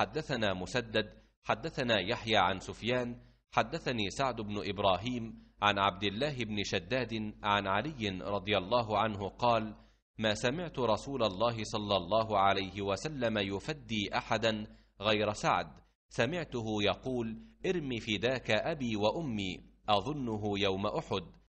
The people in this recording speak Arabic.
حدثنا مسدد حدثنا يحيى عن سفيان حدثني سعد بن ابراهيم عن عبد الله بن شداد عن علي رضي الله عنه قال ما سمعت رسول الله صلى الله عليه وسلم يفدي احدا غير سعد سمعته يقول ارم فداك ابي وامي اظنه يوم احد